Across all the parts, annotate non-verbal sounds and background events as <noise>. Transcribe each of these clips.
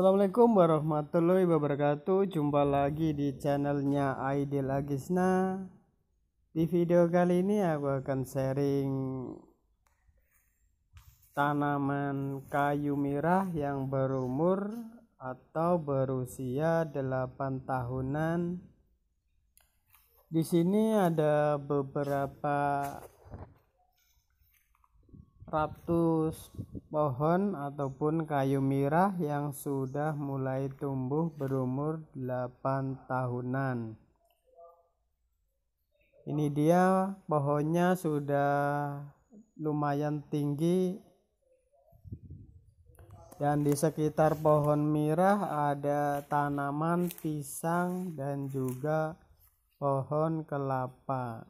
Assalamualaikum warahmatullahi wabarakatuh Jumpa lagi di channelnya Aidil Agisna Di video kali ini aku akan sharing Tanaman kayu merah yang berumur atau berusia 8 tahunan di sini ada beberapa ratus pohon ataupun kayu mirah yang sudah mulai tumbuh berumur 8 tahunan. Ini dia pohonnya sudah lumayan tinggi dan di sekitar pohon mirah ada tanaman pisang dan juga pohon kelapa.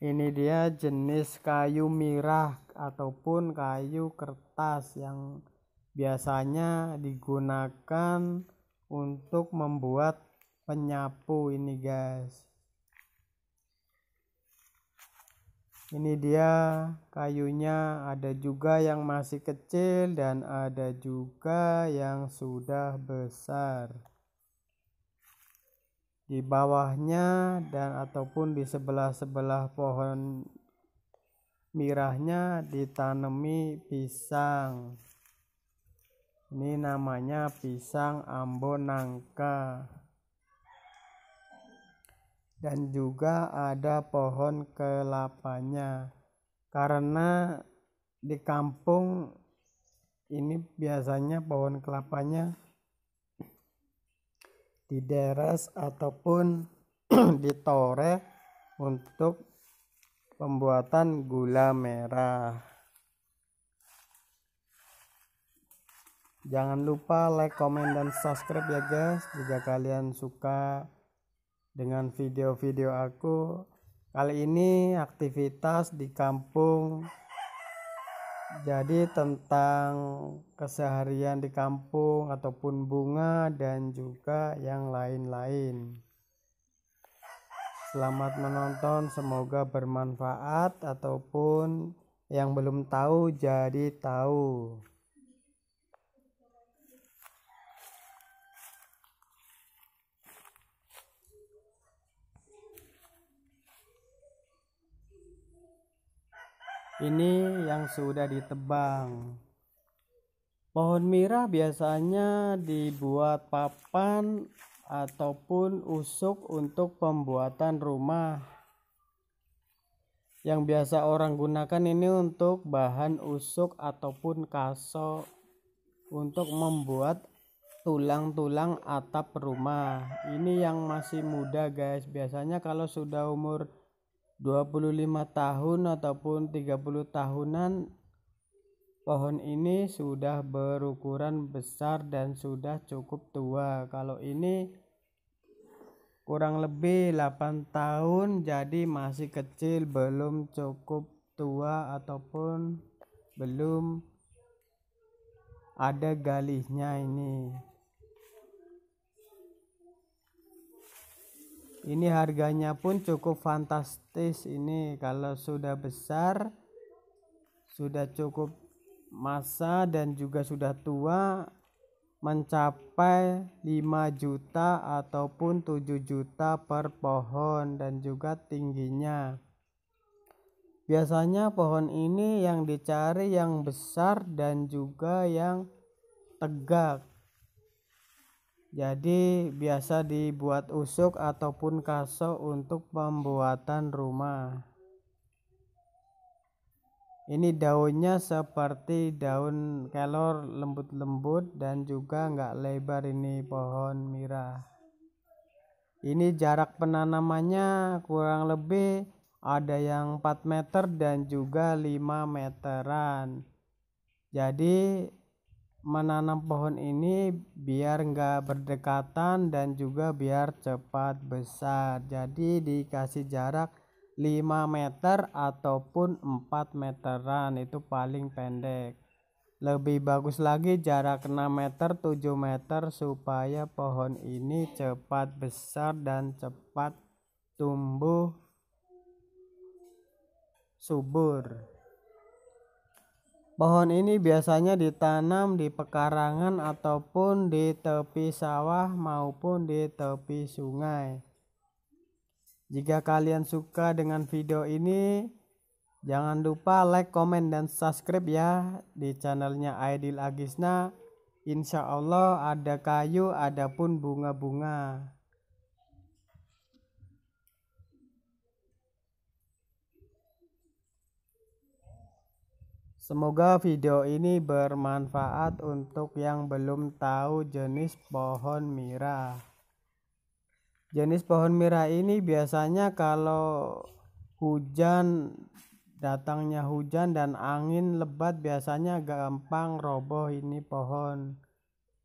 ini dia jenis kayu mirah ataupun kayu kertas yang biasanya digunakan untuk membuat penyapu ini guys ini dia kayunya ada juga yang masih kecil dan ada juga yang sudah besar di bawahnya dan ataupun di sebelah-sebelah pohon mirahnya ditanami pisang ini namanya pisang Ambon nangka dan juga ada pohon kelapanya karena di kampung ini biasanya pohon kelapanya dideres ataupun <clears throat> ditoreh untuk pembuatan gula merah. Jangan lupa like, comment, dan subscribe ya guys. Jika kalian suka dengan video-video aku, kali ini aktivitas di kampung jadi tentang keseharian di kampung ataupun bunga dan juga yang lain-lain. Selamat menonton, semoga bermanfaat ataupun yang belum tahu jadi tahu. Ini yang sudah ditebang. Pohon mira biasanya dibuat papan ataupun usuk untuk pembuatan rumah. Yang biasa orang gunakan ini untuk bahan usuk ataupun kaso untuk membuat tulang-tulang atap rumah. Ini yang masih muda, guys. Biasanya kalau sudah umur 25 tahun ataupun 30 tahunan pohon ini sudah berukuran besar dan sudah cukup tua kalau ini kurang lebih 8 tahun jadi masih kecil belum cukup tua ataupun belum ada galihnya ini ini harganya pun cukup fantastis ini kalau sudah besar sudah cukup masa dan juga sudah tua mencapai 5 juta ataupun 7 juta per pohon dan juga tingginya biasanya pohon ini yang dicari yang besar dan juga yang tegak jadi biasa dibuat usuk ataupun kaso untuk pembuatan rumah. Ini daunnya seperti daun kelor lembut-lembut dan juga nggak lebar ini pohon mira. Ini jarak penanamannya kurang lebih ada yang 4 meter dan juga 5 meteran. Jadi menanam pohon ini biar nggak berdekatan dan juga biar cepat besar jadi dikasih jarak 5 meter ataupun 4 meteran itu paling pendek lebih bagus lagi jarak 6 meter 7 meter supaya pohon ini cepat besar dan cepat tumbuh subur Pohon ini biasanya ditanam di pekarangan ataupun di tepi sawah maupun di tepi sungai. Jika kalian suka dengan video ini, jangan lupa like, komen, dan subscribe ya di channelnya Aidil Agisna. Insya Allah ada kayu, ada pun bunga-bunga. Semoga video ini bermanfaat untuk yang belum tahu jenis pohon mira. Jenis pohon mira ini biasanya kalau hujan datangnya hujan dan angin lebat biasanya gampang roboh ini pohon.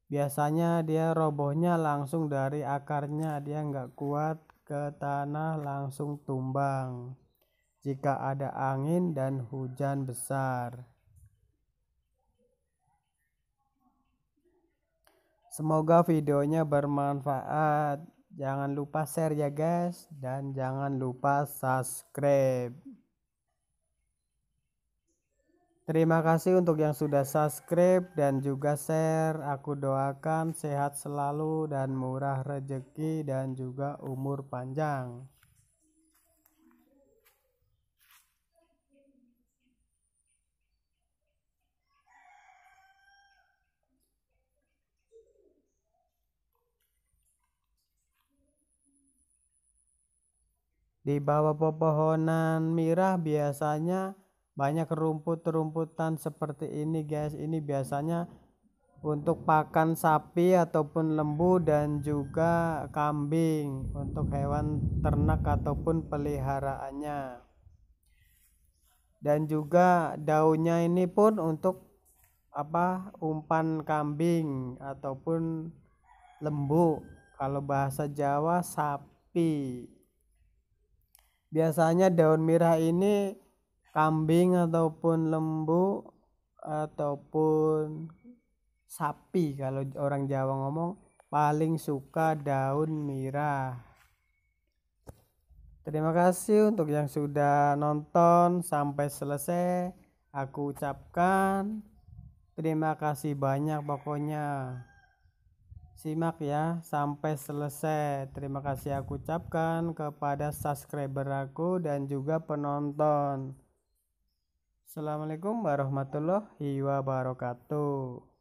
Biasanya dia robohnya langsung dari akarnya, dia nggak kuat ke tanah langsung tumbang jika ada angin dan hujan besar. Semoga videonya bermanfaat. Jangan lupa share ya guys dan jangan lupa subscribe. Terima kasih untuk yang sudah subscribe dan juga share. Aku doakan sehat selalu dan murah rejeki dan juga umur panjang. Di bawah pepohonan mirah biasanya banyak rumput-rumputan seperti ini guys. Ini biasanya untuk pakan sapi ataupun lembu dan juga kambing untuk hewan ternak ataupun peliharaannya. Dan juga daunnya ini pun untuk apa umpan kambing ataupun lembu kalau bahasa Jawa sapi biasanya daun merah ini kambing ataupun lembu ataupun sapi kalau orang Jawa ngomong paling suka daun merah. terima kasih untuk yang sudah nonton sampai selesai aku ucapkan terima kasih banyak pokoknya Simak ya sampai selesai. Terima kasih aku ucapkan kepada subscriber aku dan juga penonton. Assalamualaikum warahmatullahi wabarakatuh.